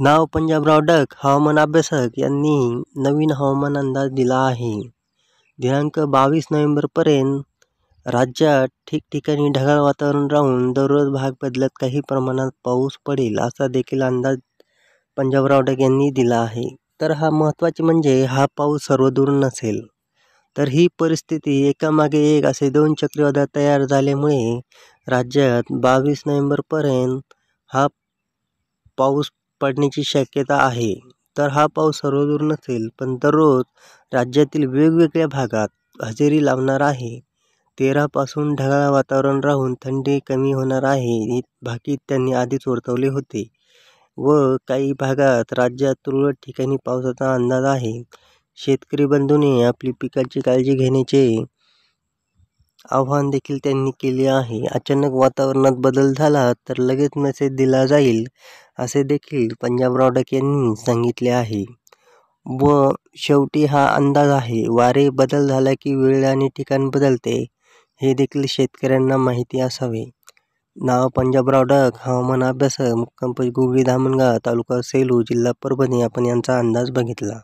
नाव Panjabrao duck हवामान अभ्यासक यांनी नवीन हवामान अंदाज दिला आहे दिनांक बावीस नोव्हेंबरपर्यंत राज्यात ठिकठिकाणी ढगाळ वातावरण राहून दररोज भाग बदलत काही प्रमाणात पाऊस पडेल असा देखील अंदाज पंजाबराव डक यांनी दिला आहे तर हा महत्त्वाचे म्हणजे हा पाऊस सर्वदूर नसेल तर ही परिस्थिती एकामागे एक असे दोन चक्रीवादळ तयार झाल्यामुळे राज्यात बावीस नोव्हेंबरपर्यंत हा पाऊस पडण्याची शक्यता आहे तर हा पाऊस सर्वदूर नसेल पण दररोज राज्यातील वेगवेगळ्या भागात हजेरी लावणार आहे तेरापासून ढगाळ वातावरण राहून थंडी कमी होणार आहे बाकी त्यांनी आधीच वर्तवले होते व काही भागात राज्यात तुरळक ठिकाणी पावसाचा अंदाज आहे शेतकरी बंधूने आपली पिकाची काळजी घेण्याचे आव्हान देखील त्यांनी केले आहे अचानक वातावरणात बदल झाला तर लगेच मेसेज दिला जाईल असे देखील पंजाब रॉडक यांनी सांगितले आहे व शेवटी हा अंदाज आहे वारे बदल झाला की वेळ आणि ठिकाण बदलते हे देखील शेतकऱ्यांना माहिती असावे नाव पंजाब रॉडक हवामान अभ्यासक मुक्कामपज गुगळी धामणगाव तालुका सेलू जिल्हा परभणी आपण यांचा अंदाज बघितला